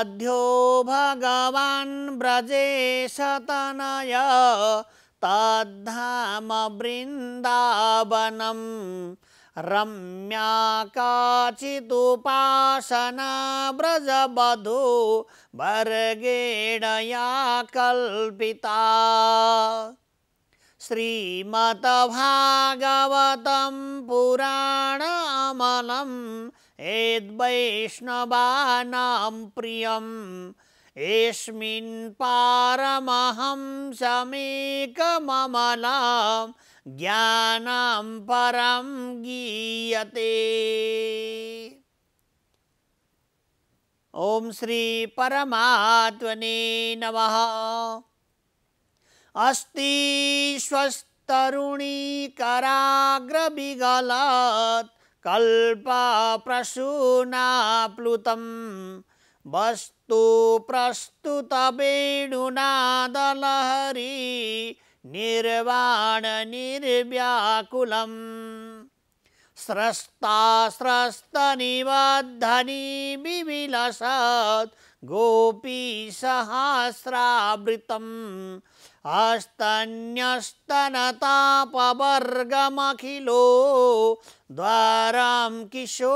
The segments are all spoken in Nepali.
बाध्यो भगवान् व्रजेश तनय तद्धाम वृन्दावनं रम्या काचिदुपासना व्रजवधू वर्गेणया कल्पिता श्रीमद्भागवतं पुराणमलं यद्वैष्णवानां प्रियम् यस्मिन् पारमहं समेकममलां ज्ञानं परं गीयते ॐ श्रीपरमात्मने नमः अस्ति स्वस्तरुणीकराग्रविगलात् प्लुत वस्तु प्रस्तुतवेणुनादलहरी निर्वाणनिर्व्याकुलम् स्रस्ता स्रस्त स्रस्तनिबद्धनी गोपी गोपीसहस्रावृतं हस्तन्यस्तनतापवर्गमखिलो द्वारां किशोराकृति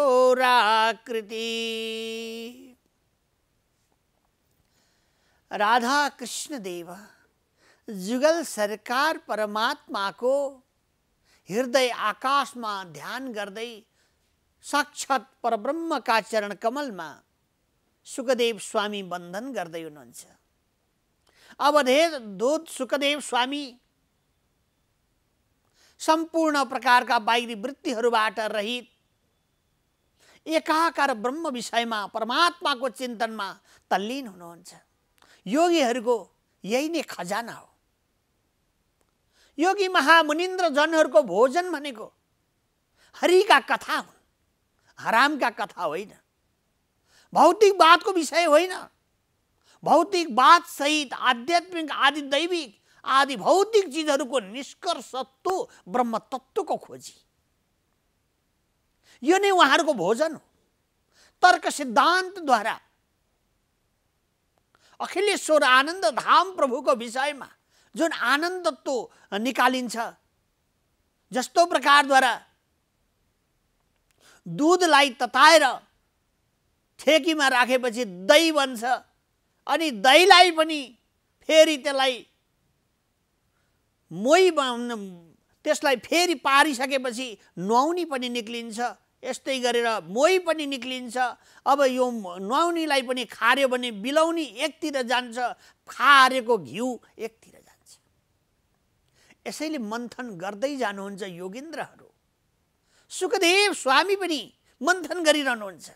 राधा कृष्ण देव जुगल सरकार परमात्माको हृदय आकाशमा ध्यान गर्दै साक्षात् परब्रह्मका चरण कमलमा सुखदेव स्वामी बन्धन गर्दै हुनुहुन्छ अवधेश दुध सुखदेव स्वामी सम्पूर्ण प्रकारका बाहिरी वृत्तिहरूबाट रहित एकाकार ब्रह्म विषयमा परमात्माको चिन्तनमा तल्लीन हुनुहुन्छ योगीहरूको यही नै खजाना हो योगी महामुनिन्द्र जनहरूको भोजन भनेको हरिका कथा हुन् हरामका कथा होइन भौतिकवादको विषय होइन भौतिक बात सहित आध्यात्मिक आदि दैविक आदि भौतिक चिजहरूको निष्कर्षत्व तत्त्वको खोजी यो नै उहाँहरूको भोजन हो तर्क सिद्धान्तद्वारा अखिलेश्वर आनन्द धाम प्रभुको विषयमा जुन आनन्दत्व निकालिन्छ जस्तो प्रकारद्वारा दुधलाई तताएर ठेकीमा राखेपछि दही बन्छ अनि दहीलाई पनि फेरि त्यसलाई मोही त्यसलाई फेरि पारिसकेपछि नुहाउनी पनि निक्लिन्छ यस्तै गरेर मोही पनि निक्लिन्छ अब यो नुहाउनीलाई पनि खार्यो भने बिलाउनी एकतिर जान्छ खारेको घिउ एकतिर जान्छ यसैले मन्थन गर्दै जानुहुन्छ योगिन्द्रहरू सुखदेव स्वामी पनि मन्थन गरिरहनुहुन्छ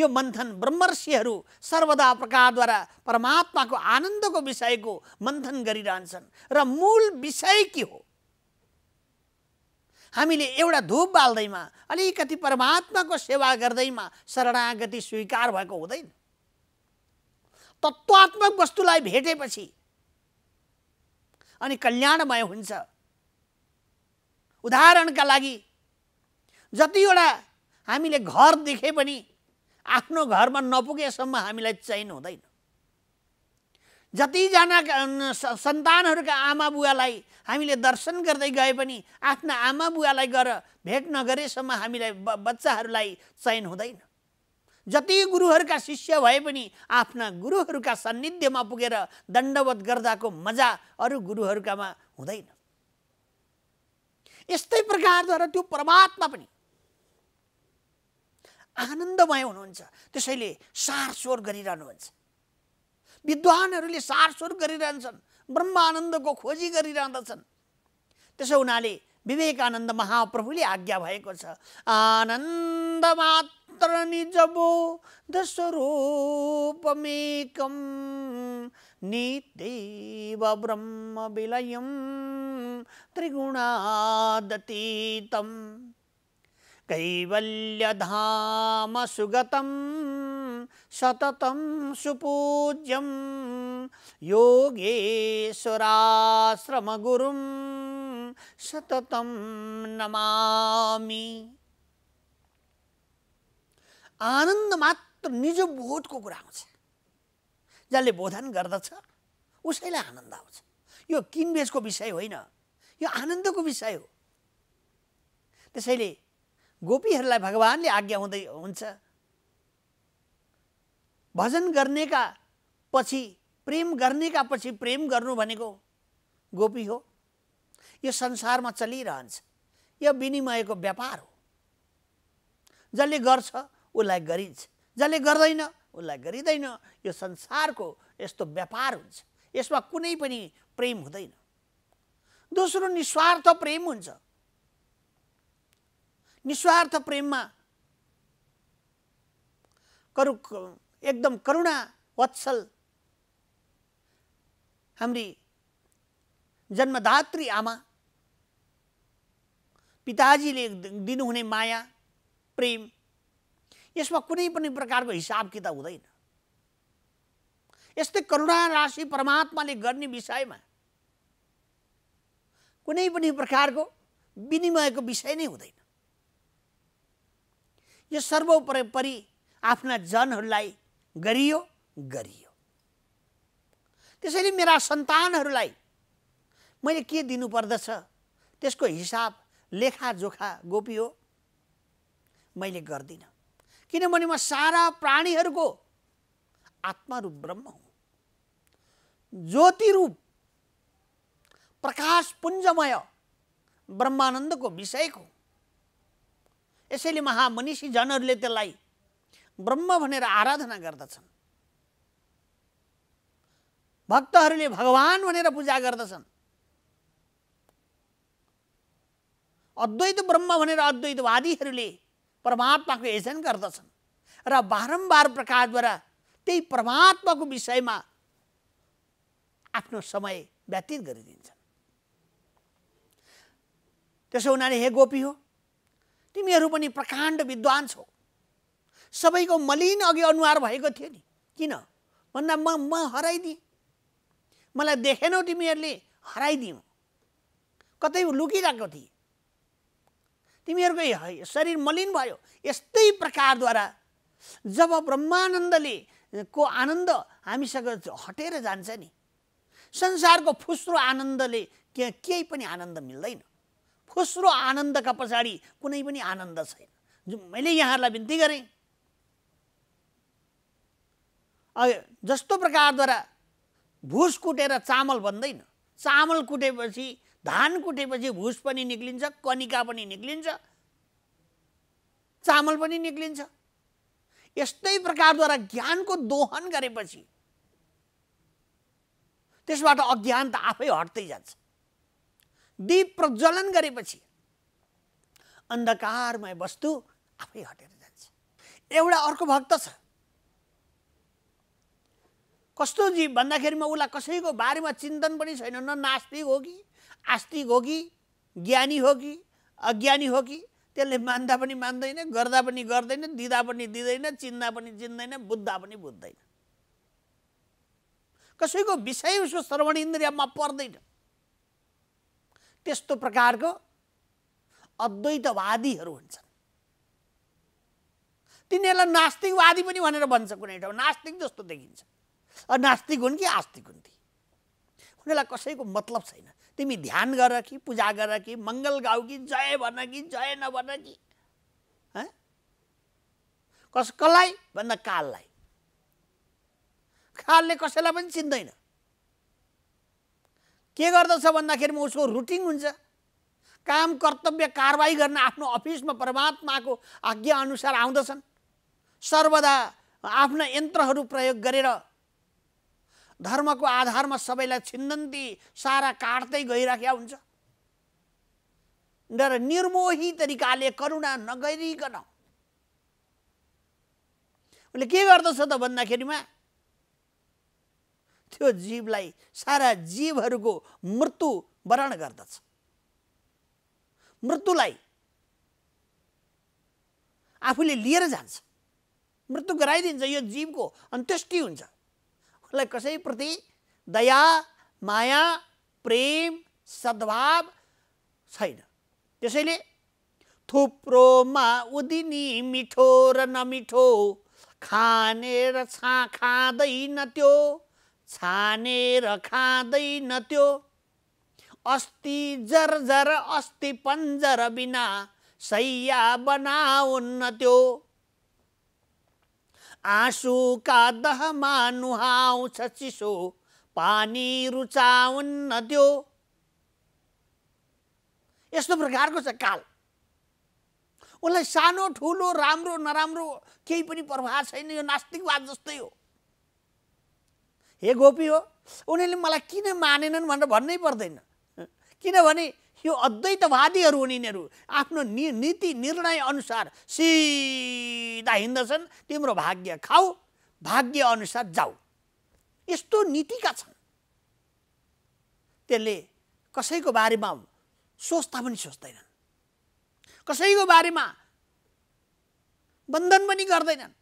यो मन्थन ब्रह्मर्षिहरू सर्वदा प्रकारद्वारा परमात्माको आनन्दको विषयको मन्थन गरिरहन्छन् र मूल विषय के हो हामीले एउटा धुप बाल्दैमा अलिकति परमात्माको सेवा गर्दैमा शरणागति स्वीकार भएको हुँदैन तत्त्वात्मक वस्तुलाई भेटेपछि अनि कल्याणमय हुन्छ उदाहरणका लागि जतिवटा हामीले घर देखे पनि आफ्नो घरमा नपुगेसम्म हामीलाई चयन हुँदैन जतिजना सन्तानहरूका आमा बुवालाई हामीले दर्शन गर्दै गए पनि आफ्ना आमा बुवालाई गएर भेट नगरेसम्म हामीलाई बच्चाहरूलाई चयन हुँदैन जति गुरुहरूका शिष्य भए पनि आफ्ना गुरुहरूका सान्निध्यमा पुगेर दण्डवत गर्दाको मजा अरू गुरुहरूकामा हुँदैन यस्तै प्रकारद्वारा त्यो परमात्मा पनि आनन्दमय हुनुहुन्छ त्यसैले सार गरिरहनुहुन्छ विद्वानहरूले सार स्वर गरिरहन्छन् ब्रह्मानन्दको खोजी गरिरहँदछन् त्यसो हुनाले विवेकानन्द महाप्रभुले आज्ञा भएको छ आनन्द मात्र निजबो दशरूपमेकम् नित्यैव ब्रह्म विलयम् त्रिगुणादतीतम कैवल्यधाम सुगतं सततं सुपूज्यं योगेश्वराश्रमगुरुं सततं नमामि आनन्द मात्र निज बोधको कुरा आउँछ जसले बोधन गर्दछ उसैलाई आनन्द आउँछ यो किनबेचको विषय होइन यो आनन्दको विषय हो त्यसैले गोपीहरूलाई भगवान्ले आज्ञा हुँदै हुन्छ भजन गर्नेका पछि प्रेम गर्नेका पछि प्रेम गर्नु भनेको गोपी हो यो संसारमा चलिरहन्छ यो विनिमयको व्यापार हो जसले गर्छ उसलाई गरिन्छ जसले गर्दैन उसलाई गरिँदैन यो संसारको यस्तो व्यापार हुन्छ यसमा कुनै पनि प्रेम हुँदैन दोस्रो निस्वार्थ प्रेम हुन्छ निस्वार्थ प्रेममा करु एकदम करुणा वत्सल हाम्री जन्मदात्री आमा पिताजीले दिनुहुने माया प्रेम यसमा कुनै पनि प्रकारको हिसाब किताब हुँदैन यस्तै करुणा राशि परमात्माले गर्ने विषयमा कुनै पनि प्रकारको विनिमयको विषय नै हुँदैन यो सर्वोपरि आफ्ना जनहरूलाई गरियो गरियो त्यसैले मेरा सन्तानहरूलाई मैले के दिनुपर्दछ त्यसको हिसाब लेखाजोखा गोपियो मैले गर्दिनँ किनभने म सारा प्राणीहरूको आत्मारूप ब्रह्म हुँ ज्योतिरूप प्रकाश पुञ्जमय ब्रह्मानन्दको विषयको यसैले महामनिषी जनहरूले त्यसलाई ब्रह्म भनेर आराधना गर्दछन् भक्तहरूले भगवान् भनेर पूजा गर्दछन् अद्वैत ब्रह्म भनेर अद्वैतवादीहरूले परमात्माको एजन गर्दछन् र बारम्बार प्रकाशद्वारा त्यही परमात्माको विषयमा आफ्नो समय व्यतीत गरिदिन्छन् त्यसो हुनाले हे गोपी हो तिमीहरू पनि प्रकाण्ड विद्वान छौ सबैको मलिन अघि अनुहार भएको थियो नि किन भन्दा म म हराइदिएँ मलाई देखेनौ तिमीहरूले हराइदिऊ कतै लुकिरहेको थिए तिमीहरूको शरीर मलिन भयो यस्तै प्रकारद्वारा जब ब्रह्मानन्दले को आनन्द हामीसँग हटेर जान्छ नि संसारको फुस्रो आनन्दले केही पनि आनन्द मिल्दैन खुस्रो आनन्दका पछाडि कुनै पनि आनन्द छैन जुन मैले यहाँहरूलाई विन्ती गरेँ जस्तो प्रकारद्वारा भुस कुटेर चामल भन्दैन चामल कुटेपछि धान कुटेपछि भुस पनि निक्लिन्छ कनिका पनि निक्लिन्छ चामल पनि निक्लिन्छ यस्तै प्रकारद्वारा ज्ञानको दोहन गरेपछि त्यसबाट अज्ञान त आफै हट्दै जान्छ दीप प्रज्वलन गरेपछि अन्धकारमय वस्तु आफै हटेर जान्छ एउटा अर्को भक्त छ कस्तो जीव भन्दाखेरि म उसलाई कसैको बारेमा चिन्तन पनि छैन न नास्तिक हो कि आस्तिक हो कि ज्ञानी हो कि अज्ञानी हो कि त्यसले मान्दा पनि मान्दैन गर्दा पनि गर्दैन दिँदा पनि दिँदैन चिन्दा पनि चिन्दैन बुझ्दा पनि बुझ्दैन कसैको विषय उसको श्रवण इन्द्रियमा पर्दैन त्यस्तो प्रकारको अद्वैतवादीहरू हुन्छन् तिनीहरूलाई नास्तिकवादी पनि भनेर भन्छ कुनै ठाउँ नास्तिक जस्तो देखिन्छ नास्तिक हुन् कि आस्तिक हुन् ती उनीहरूलाई कसैको मतलब छैन तिमी ध्यान गर कि पूजा गर कि मङ्गल गाउ कि जय भन कि जय नभन कि कस कसलाई भन्दा काललाई कालले कसैलाई पनि चिन्दैन के गर्दछ भन्दाखेरिमा उसको रुटिन हुन्छ काम कर्तव्य कारवाही गर्न आफ्नो अफिसमा परमात्माको आज्ञा अनुसार आउँदछन् सर्वदा आफ्ना यन्त्रहरू प्रयोग गरेर धर्मको आधारमा सबैलाई छिन्दन्ती सारा काट्दै गइराखेका हुन्छ र निर्मोही तरिकाले करुणा नगरिकन उसले के गर्दछ त भन्दाखेरिमा त्यो जीवलाई सारा जीवहरूको मृत्यु वरण गर्दछ मृत्युलाई आफूले लिएर जान्छ मृत्यु गराइदिन्छ यो जीवको अन्त्येष्टि हुन्छ उसलाई कसैप्रति दया माया प्रेम सद्भाव छैन त्यसैले थुप्रोमा उदिनी मिठो र नमिठो खाने र छा खाँदैन त्यो छानेर खाँदैन त्यो अस्ति जर्जर अस्ति पन्जर बिना सैया बनाउन्न त्यो आँसुका दहमा नुहाउँछ चिसो पानी रुचाउन्न त्यो यस्तो प्रकारको छ काल उसलाई सानो ठुलो राम्रो नराम्रो केही पनि प्रभाव छैन यो नास्तिकवाद जस्तै हो हे गोपी हो उनीहरूले मलाई किन मानेनन् भनेर भन्नै पर्दैन किनभने यो अद्वैतवादीहरू हुन् यिनीहरू आफ्नो नि नीति निर्णय अनुसार सिधा हिँड्दछन् तिम्रो भाग्य खाऊ भाग्य अनुसार जाऊ यस्तो नीतिका छन् त्यसले कसैको बारेमा सोच्दा पनि सोच्दैनन् कसैको बारेमा बन्धन पनि गर्दैनन्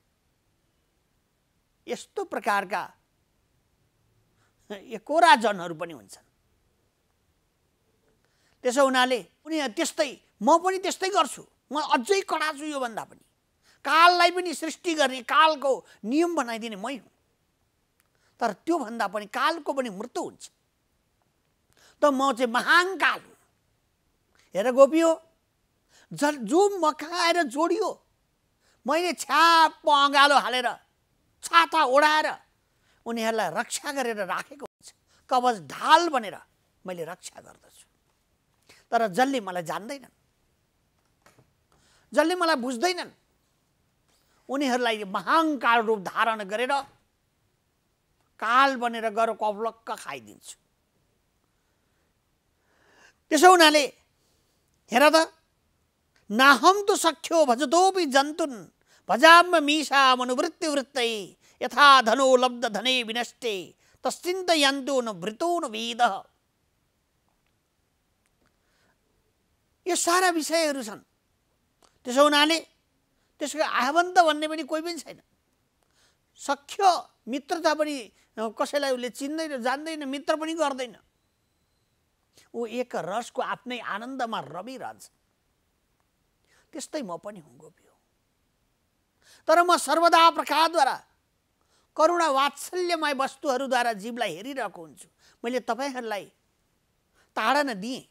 यस्तो प्रकारका जनहरू पनि हुन्छन् त्यसो हुनाले उनी त्यस्तै म पनि त्यस्तै गर्छु म अझै कडा छु योभन्दा पनि काललाई पनि सृष्टि गर्ने कालको नियम बनाइदिने मै हुँ तर त्योभन्दा पनि कालको पनि मृत्यु हुन्छ त म चाहिँ महान काल हुँ हेर गोपियो ज जो म आएर जोडियो मैले छ्याप अँगालो हालेर छाता ओढाएर उनीहरूलाई रक्षा गरेर राखेको हुन्छ कवच ढाल भनेर मैले रक्षा गर्दछु तर जसले मलाई जान्दैनन् जसले मलाई बुझ्दैनन् उनीहरूलाई महाङ्काल रूप धारण गरेर काल बनेर गएर कवलक्क खाइदिन्छु त्यसो हुनाले हेर त नाहम त सक्यो भजतोपि जन्तुन् भजाम मिसा मनुवृत्ति वृत्तै यथा धनो लब्धधने विनष्टे तस्चिन्तयन्तो न भृतो न वेद यो सारा विषयहरू छन् त्यसो हुनाले त्यसको आह्वन्त भन्ने पनि कोही पनि छैन सख्य मित्रता पनि कसैलाई उसले चिन्दैन जान्दैन मित्र पनि गर्दैन ऊ एक रसको आफ्नै आनन्दमा रमिरहन्छ त्यस्तै म पनि हुँ गोपी हो तर म सर्वदा प्रकारद्वारा करुणा वात्सल्यमय वस्तुहरूद्वारा जीवलाई हेरिरहेको हुन्छु मैले तपाईँहरूलाई ताडा दिएँ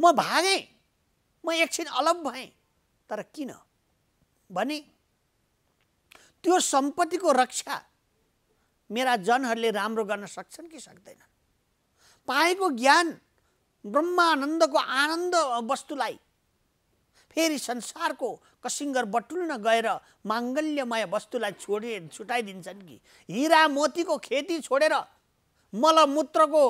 म भागेँ म एकछिन अलम भएँ तर किन भने त्यो सम्पत्तिको रक्षा मेरा जनहरूले राम्रो गर्न सक्छन् कि सक्दैनन् पाएको ज्ञान ब्रह्मानन्दको आनन्द वस्तुलाई फेरि संसारको कसिङ्गर बटुल्न गएर माङ्गल्यमय वस्तुलाई छोडे छुटाइदिन्छन् कि हिरा मोतीको खेती छोडेर मलमूत्रको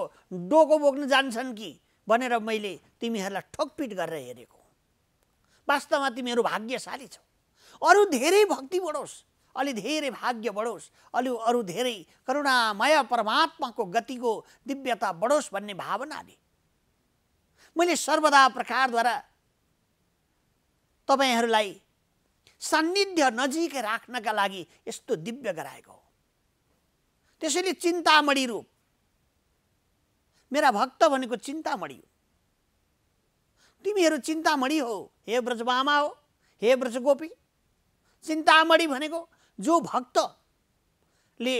डोको बोक्न जान्छन् कि भनेर मैले तिमीहरूलाई ठोकपिट गरेर हेरेको वास्तवमा तिमीहरू भाग्यशाली छौ अरू धेरै भक्ति बढोस् अलि धेरै भाग्य बढोस् अलि अरू धेरै करुणामय परमात्माको गतिको दिव्यता बढोस् भन्ने भावनाले मैले सर्वदा प्रकारद्वारा तपाईँहरूलाई सान्निध्य नजिक राख्नका लागि यस्तो दिव्य गराएको हो त्यसैले चिन्तामणि रूप मेरा भक्त भनेको चिन्तामणि हो तिमीहरू चिन्तामणि हो हे ब्रजमामा हो हे ब्रजगोपी चिन्तामणि भनेको जो भक्तले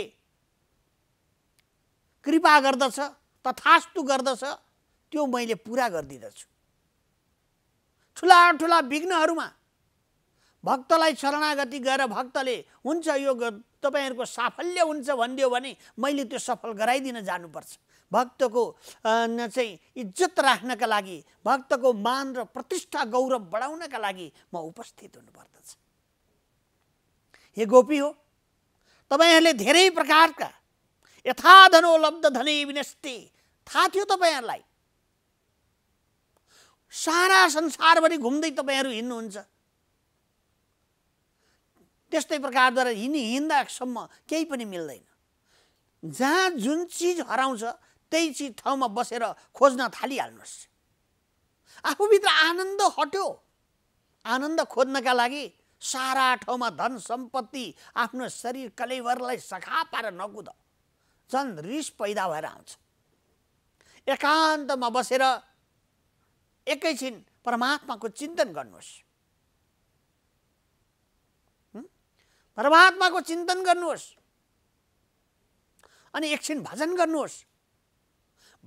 कृपा गर्दछ तथास्तु गर्दछ त्यो मैले पुरा गरिदिँदछु ठुला ठुला विघ्नहरूमा भक्तलाई शरणागति गएर भक्तले हुन्छ यो तपाईँहरूको साफल्य हुन्छ भनिदियो भने मैले त्यो सफल गराइदिन जानुपर्छ भक्तको चाहिँ इज्जत राख्नका लागि भक्तको मान र प्रतिष्ठा गौरव बढाउनका लागि म उपस्थित हुनुपर्दछ हे गोपी हो तपाईँहरूले धेरै प्रकारका यथाधनोलब्ध धने विनस्ते थाहा थियो तपाईँहरूलाई सारा संसारभरि घुम्दै तपाईँहरू हिँड्नुहुन्छ त्यस्तै प्रकारद्वारा हिँडी हिँड्दासम्म केही पनि मिल्दैन जहाँ जुन चिज हराउँछ त्यही चिज ठाउँमा बसेर खोज्न थालिहाल्नुहोस् आफूभित्र आनन्द हट्यो आनन्द खोज्नका लागि सारा ठाउँमा धन सम्पत्ति आफ्नो शरीर कलेवरलाई सखा पार नकुद झन् रिस पैदा भएर आउँछ एकान्तमा बसेर एकैछिन परमात्माको चिन्तन गर्नुहोस् परमात्माको चिन्तन गर्नुहोस् अनि एकछिन भजन गर्नुहोस्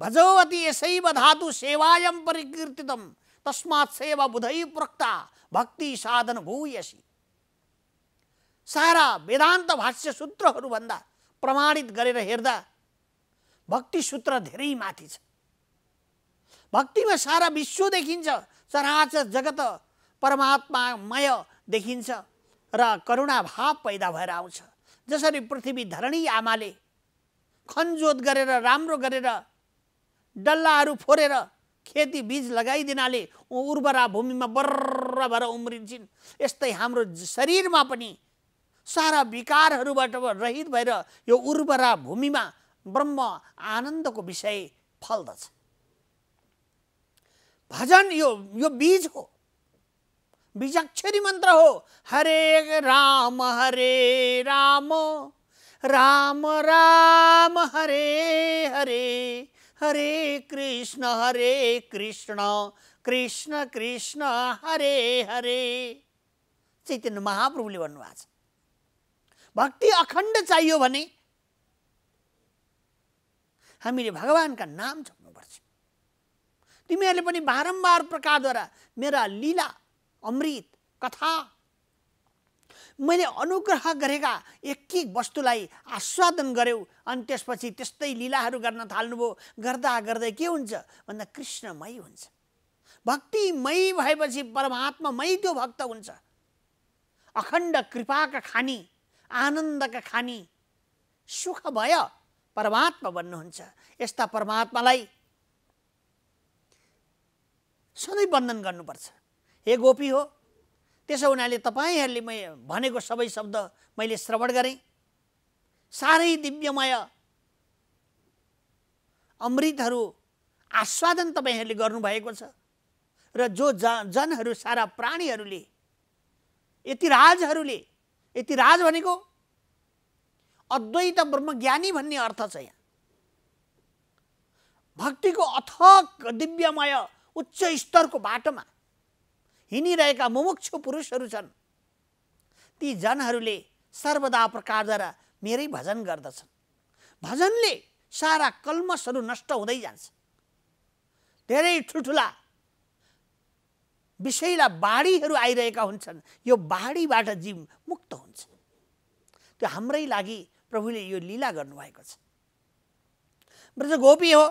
भजवती अति यसैव धातु सेवायम परिकीर्तितम तस्मात् सेवा बुधै प्रक्ता भक्ति साधन भूयसी सारा वेदान्त भाष्य सूत्रहरूभन्दा प्रमाणित गरेर हेर्दा भक्ति सूत्र धेरै माथि छ भक्तिमा सारा विश्व देखिन्छ चराचर जगत परमात्मामय देखिन्छ र करुणा भाव पैदा भएर आउँछ जसरी पृथ्वी धरणी आमाले खनजोत गरेर राम्रो गरेर डल्लाहरू फोरेर खेती बीज लगाइदिनाले उर्वरा भूमिमा बर्र भएर उम्रिन्छन् यस्तै हाम्रो शरीरमा पनि सारा विकारहरूबाट रहित भएर यो उर्वरा भूमिमा ब्रह्म आनन्दको विषय फल्दछ भजन यो यो बीज हो बीजाक्षरी मन्त्र हो हरे राम हरे राम राम राम हरे हरे हरे कृष्ण हरे कृष्ण कृष्ण कृष्ण हरे हरे चैतन्य महाप्रभुले भन्नुभएको छ भक्ति अखण्ड चाहियो भने हामीले भगवान्का नाम छौँ तिमीहरूले पनि बारम्बार प्रकारद्वारा मेरा लीला अमृत कथा मैले अनुग्रह गरेका एक एक वस्तुलाई आस्वादन गऱ्यौ अनि त्यसपछि त्यस्तै लीलाहरू गर्न थाल्नुभयो गर्दा गर्दै के हुन्छ भन्दा कृष्णमय हुन्छ भक्तिमय भएपछि परमात्मामय त्यो भक्त हुन्छ अखण्ड कृपाका खानी आनन्दका खानी सुख भयो परमात्मा बन्नुहुन्छ यस्ता परमात्मालाई सधैँ बन्धन गर्नुपर्छ हे गोपी हो त्यसो हुनाले तपाईँहरूले मै भनेको सबै शब्द मैले श्रवण गरेँ साह्रै दिव्यमय अमृतहरू आस्वादन तपाईँहरूले गर्नुभएको छ र जो ज जनहरू सारा प्राणीहरूले यति राजहरूले यति राज भनेको अद्वैत ब्रह्मज्ञानी भन्ने अर्थ छ यहाँ भक्तिको अथक दिव्यमय उच्च स्तरको बाटोमा हिँडिरहेका मुमुक्षु पुरुषहरू छन् ती जनहरूले सर्वदा प्रकारद्वारा मेरै भजन गर्दछन् भजनले सारा कलमसहरू नष्ट हुँदै जान्छ धेरै ठुल्ठुला विषैला बाढीहरू आइरहेका हुन्छन् यो बाढीबाट जीव मुक्त हुन्छ त्यो हाम्रै लागि प्रभुले यो लीला गर्नुभएको छ ब्रज गोपी हो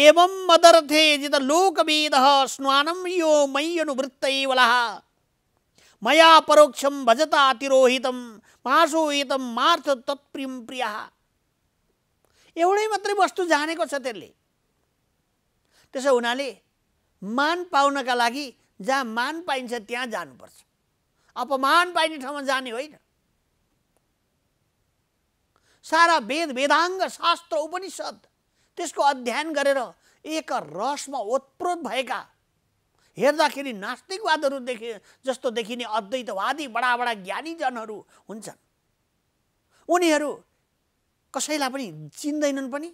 एवं मदर्थे जित लोकभेदः स्नानं यो मय्यनुवृत्तैवलः मया भजता मासु मासोहितं मार्थ तत्प्रिम प्रिय एउटै मात्रै वस्तु जानेको छ त्यसले त्यसो हुनाले मान पाउनका लागि जहाँ मान पाइन्छ त्यहाँ जानुपर्छ अपमान पाइने ठाउँमा जाने होइन सारा वेद वेदाङ्ग शास्त्र उपनिषद त्यसको अध्ययन गरेर एक रसमा ओतप्रोत भएका हेर्दाखेरि नास्तिकवादहरू देखि जस्तो देखिने अद्वैतवादी बडा बडा ज्ञानीजनहरू हुन्छन् उनीहरू कसैलाई पनि चिन्दैनन् पनि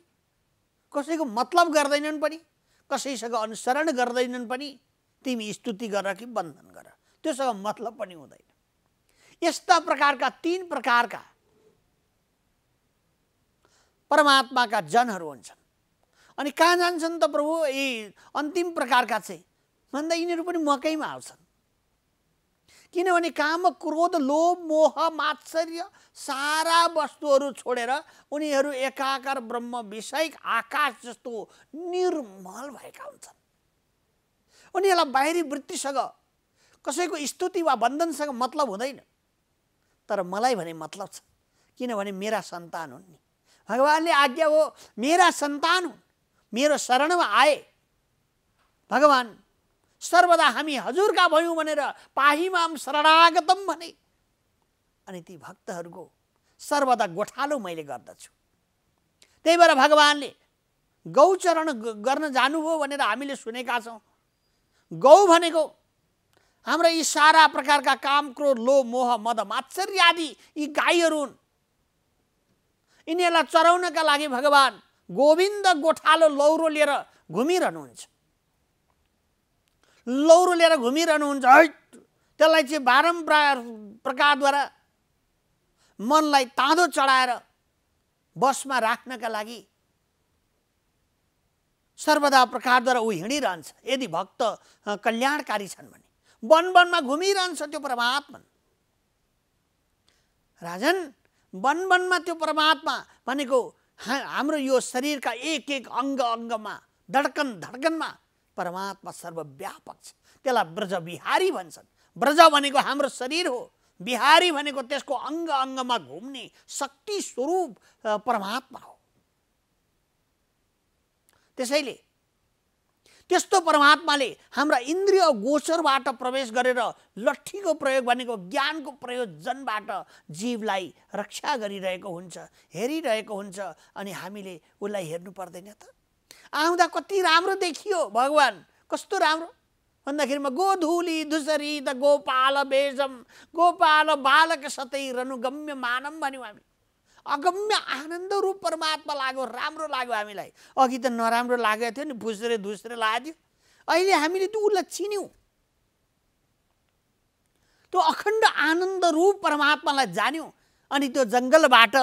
कसैको मतलब गर्दैनन् पनि कसैसँग अनुसरण गर्दैनन् पनि तिमी स्तुति गर कि बन्धन गर त्योसँग मतलब पनि हुँदैन यस्ता प्रकारका तिन प्रकारका परमात्माका जनहरू हुन्छन् अनि कहाँ जान्छन् त प्रभु यी अन्तिम प्रकारका चाहिँ भन्दा यिनीहरू पनि मकैमा आउँछन् किनभने काम क्रोध लोभ मोह मात्सर्य सारा वस्तुहरू छोडेर उनीहरू एकाकार ब्रह्म विषयक आकाश जस्तो निर्मल भएका हुन्छन् उनीहरूलाई बाहिरी वृत्तिसँग कसैको स्तुति वा बन्धनसँग मतलब हुँदैन तर मलाई भने मतलब छ किनभने मेरा सन्तान हुन् नि भगवान्ले आज्ञा हो मेरा सन्तान हुन् मेरो शरणमा आए भगवान् सर्वदा हामी हजुरका भयौँ भनेर पाहिमाम शरणागतम भने अनि ती भक्तहरूको सर्वदा गोठालो मैले गर्दछु त्यही भएर भगवान्ले गौचरण गर्न जानुभयो भनेर हामीले सुनेका छौँ गौ भनेको हाम्रो यी सारा प्रकारका काम क्रोध लो मोह मद मात्सर्य आदि यी गाईहरू हुन् यिनीहरूलाई चराउनका लागि भगवान् गोविन्द गोठालो लौरो लिएर घुमिरहनुहुन्छ लौरो लिएर घुमिरहनुहुन्छ है त्यसलाई चाहिँ बारम्बार प्रकारद्वारा मनलाई ताँदो चढाएर बसमा राख्नका लागि सर्वदा प्रकारद्वारा ऊ हिँडिरहन्छ यदि भक्त कल्याणकारी छन् भने वन वनमा घुमिरहन्छ त्यो परमात्मा राजन वन वनमा त्यो परमात्मा भनेको हाम्रो यो शरीरका एक एक अङ्ग अङ्गमा धड्कन धड्कनमा परमात्मा सर्वव्यापक छ त्यसलाई ब्रज बिहारी भन्छन् ब्रज भनेको हाम्रो शरीर हो बिहारी भनेको त्यसको अङ्ग अङ्गमा घुम्ने शक्ति स्वरूप परमात्मा हो त्यसैले त्यस्तो परमात्माले हाम्रा इन्द्रिय गोचरबाट प्रवेश गरेर लट्ठीको प्रयोग भनेको ज्ञानको प्रयोग जनबाट जीवलाई रक्षा गरिरहेको हुन्छ हेरिरहेको हुन्छ अनि हामीले उसलाई हेर्नु पर्दैन त आउँदा कति राम्रो देखियो भगवान् कस्तो राम्रो भन्दाखेरि म गोधुली धुसरी त गोपाल बेजम गोपाल बालक सतै रनुगम्य मानम भन्यौँ हामी अगम्य आनन्द रूप परमात्मा लाग्यो राम्रो लाग्यो हामीलाई अघि त नराम्रो लागेको थियो नि भुस्रे धुस्रे लाग्यो अहिले हामीले त्यो उसलाई चिन्यौँ त्यो अखण्ड आनन्द रूप परमात्मालाई जान्यौँ अनि त्यो जङ्गलबाट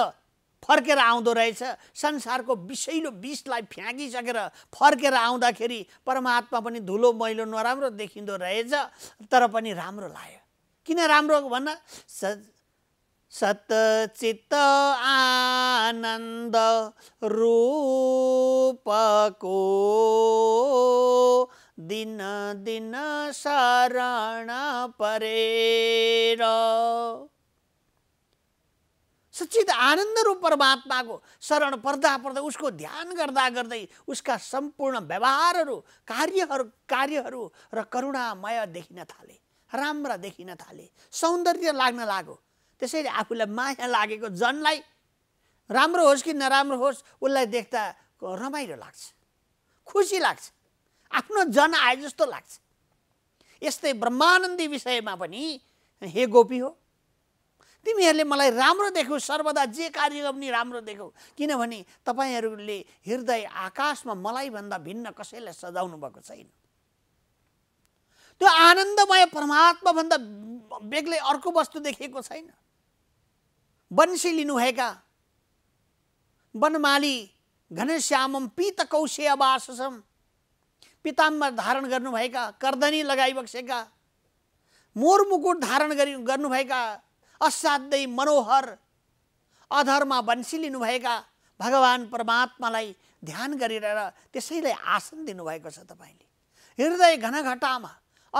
फर्केर आउँदो रहेछ संसारको विषैलो विषलाई फ्याँकिसकेर फर्केर आउँदाखेरि परमात्मा पनि धुलो मैलो नराम्रो देखिँदो रहेछ तर पनि राम्रो लाग्यो किन राम्रो भन्न सतचित आनन्द रूपको दिन दिन शरण परेर सचित आनन्द रूप परमात्माको शरण पर्दा पर्दा उसको ध्यान गर्दा गर्दै उसका सम्पूर्ण व्यवहारहरू कार्यहरू कार्यहरू र करुणामय देखिन थाले राम्रा देखिन थाले सौन्दर्य लाग्न लाग्यो त्यसैले आफूलाई माया लागेको जनलाई राम्रो होस् कि नराम्रो होस् उसलाई देख्दा रमाइलो लाग्छ खुसी लाग्छ आफ्नो जन आए जस्तो लाग्छ यस्तै ब्रह्मानन्दी विषयमा पनि हे गोपी हो तिमीहरूले मलाई राम्रो देख्यौ सर्वदा जे कार्य पनि राम्रो देख्यौ किनभने तपाईँहरूले हृदय आकाशमा मलाईभन्दा भिन्न कसैलाई सजाउनु भएको छैन त्यो आनन्दमय परमात्माभन्दा बेग्लै अर्को वस्तु देखिएको छैन वंशी लिनुभएका वनमाली घनश्यामम पीत कौशे वाससम पिताम्बर धारण गर्नुभएका कर्दनी लगाइबक्सेका मोर मुकुट धारण गरि गर्नुभएका असाध्यै मनोहर अधरमा वंशी लिनुभएका भगवान परमात्मालाई ध्यान गरेर त्यसैलाई आसन दिनुभएको छ तपाईँले हृदय घनघटामा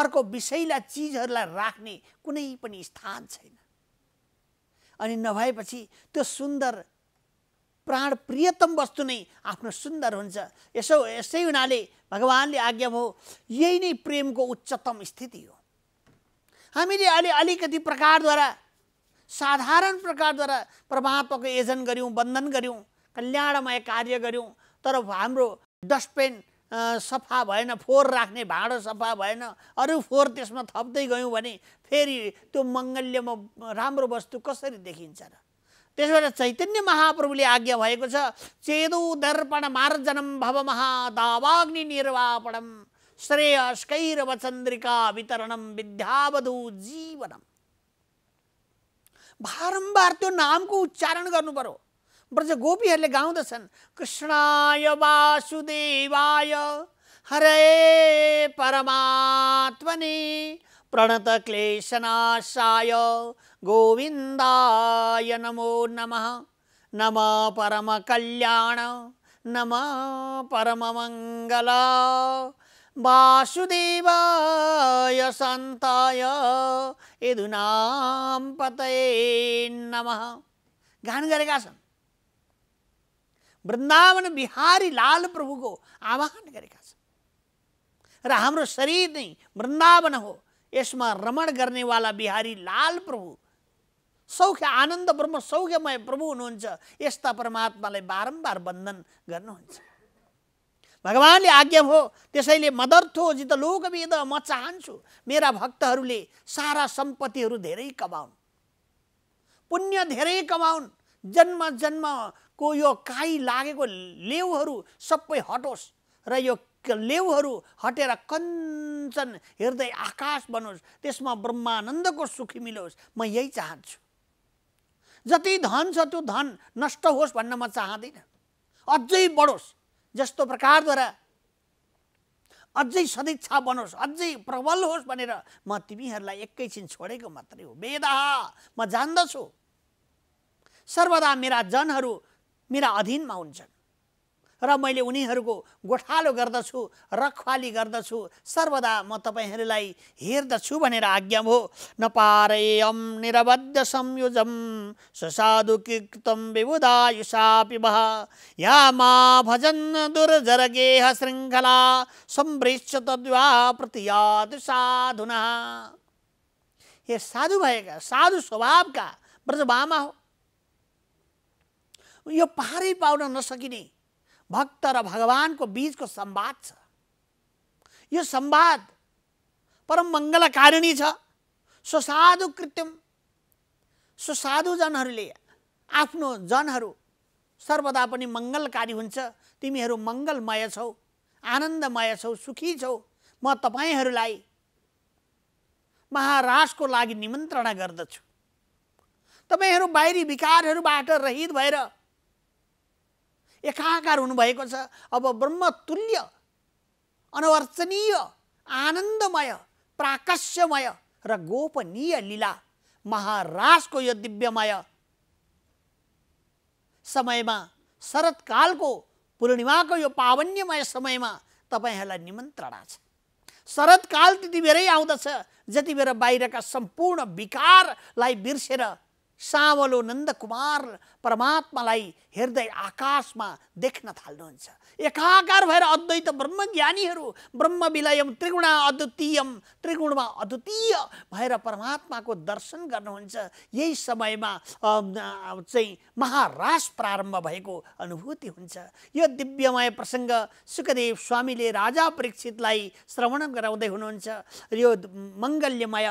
अर्को विषयलाई चिजहरूलाई राख्ने कुनै पनि स्थान छैन अनि नभएपछि त्यो सुन्दर प्राण प्रियतम वस्तु नै आफ्नो सुन्दर हुन्छ यसो यसै हुनाले भगवान्ले आज्ञा भयो यही नै प्रेमको उच्चतम स्थिति हो हामीले अलि अलिकति प्रकारद्वारा साधारण प्रकारद्वारा परमात्माको एजन गऱ्यौँ बन्धन गऱ्यौँ कल्याणमय कार्य गऱ्यौँ तर हाम्रो डस्टबिन सफा भएन फोहोर राख्ने भाँडो सफा भएन अरू फोहोर त्यसमा थप्दै गयौँ भने फेरि त्यो मङ्गल्यमा राम्रो वस्तु कसरी देखिन्छ र त्यसबाट चैतन्य महाप्रभुले आज्ञा भएको छ चेदौ दर्पण मार्जनम भव महादावाग्नि निर्वापणम चन्द्रिका वितरणम विद्यावधु जीवनम बारम्बार त्यो नामको उच्चारण गर्नु पर्यो ब्रज गोपीहरूले गाउँदछन् कृष्णाय वासुदेवाय हरे परमात्मने प्रणत क्लेशनाशाय गोविन्दाय नमो नमः नम कल्याण नम मङ्गल वासुदेवाय सन्ताय यदुनां पतये नमः गान गरेका छन् वृन्दावन बिहारी लाल प्रभुको आवाहन गरेका छन् र हाम्रो शरीर नै वृन्दावन हो यसमा रमण गर्नेवाला बिहारी लाल प्रभु सौख्य आनन्द ब्रह्म सौख्यमय प्रभु हुनुहुन्छ यस्ता परमात्मालाई बारम्बार वन्दन गर्नुहुन्छ भगवान्ले आज्ञा हो त्यसैले मदर्थो जित लोकवेद म चाहन्छु मेरा भक्तहरूले सारा सम्पत्तिहरू धेरै कमाउन् पुण्य धेरै कमाउन् जन्म जन्म को यो काई लागेको लेउहरू सबै हटोस् र यो लेउहरू हटेर कञ्चन हृदय आकाश बनोस् त्यसमा ब्रह्मानन्दको सुखी मिलोस् म यही चाहन्छु जति धन छ त्यो धन नष्ट होस् भन्न म चाहदिन अझै बढोस् जस्तो प्रकारद्वारा अझै सदिच्छा बनोस् अझै प्रबल होस् भनेर म तिमीहरूलाई एकैछिन छोडेको मात्रै हो वेद म जान्दछु सर्वदा मेरा जनहरू मेरा अधीनमा हुन्छन् र मैले उनीहरूको गोठालो गर्दछु रखवाली गर्दछु सर्वदा म तपाईँहरूलाई हेर्दछु भनेर आज्ञा हो नपारेयम निरबद्ध संयोजम सुसाधु कृतम विबुधायुषापि वह या मा भजन दुर्जरगेह श्रृङ्खला सम्भृश्च तद्वा साधुना हे साधु भएका साधु स्वभावका ब्रजबामा हो यो पहाडै पाउन नसकिने भक्त र भगवानको बिचको सम्वाद छ यो सम्वाद परम मङ्गलकारिणी छ स्वसाधु कृत्यम स्वसाधुजनहरूले आफ्नो जनहरू सर्वदा पनि मङ्गलकारी हुन्छ तिमीहरू मङ्गलमय छौ आनन्दमय छौ सुखी छौ म तपाईँहरूलाई महाराजको लागि निमन्त्रणा गर्दछु तपाईँहरू बाहिरी विकारहरूबाट रहित भएर एकाकार हुनुभएको छ अब ब्रह्मतुल्य अनवर्चनीय आनन्दमय प्राकाश्यमय र गोपनीय लीला महाराजको यो दिव्यमय समयमा शरदकालको पूर्णिमाको यो पावन्यमय समयमा तपाईँहरूलाई निमन्त्रणा छ शरदकाल त्यतिबेरै आउँदछ जति बेर बाहिरका सम्पूर्ण विकारलाई बिर्सेर सावलो कुमार परमात्मालाई हेर्दै आकाशमा देख्न थाल्नुहुन्छ एकाकार भएर अद्वैत ब्रह्म ज्ञानीहरू ब्रह्म विलयम त्रिगुणा अद्वितीयम त्रिगुणमा अद्वितीय भएर परमात्माको दर्शन गर्नुहुन्छ यही समयमा चाहिँ महारास प्रारम्भ भएको अनुभूति हुन्छ यो दिव्यमय प्रसङ्ग सुखदेव स्वामीले राजा परीक्षितलाई श्रवण गराउँदै हुनुहुन्छ यो मङ्गल्यमय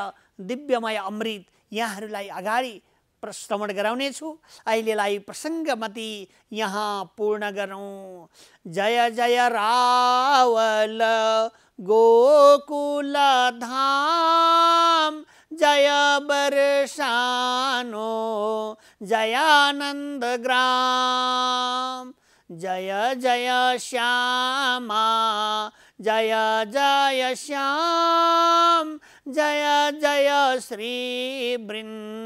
दिव्यमय अमृत यहाँहरूलाई अगाडि श्रवण कराने अहिलेलाई प्रसङ्गमती यहाँ पूर्ण करूँ जय जय रावल गोकुल धाम जय बरसानो जयानंद ग्राम जय जय श्यामा जय जय श्याम जय जय श्री वृंद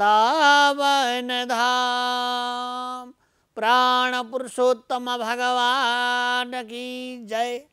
दावन धाम प्राण पुरुषोत्तम भगवान की जय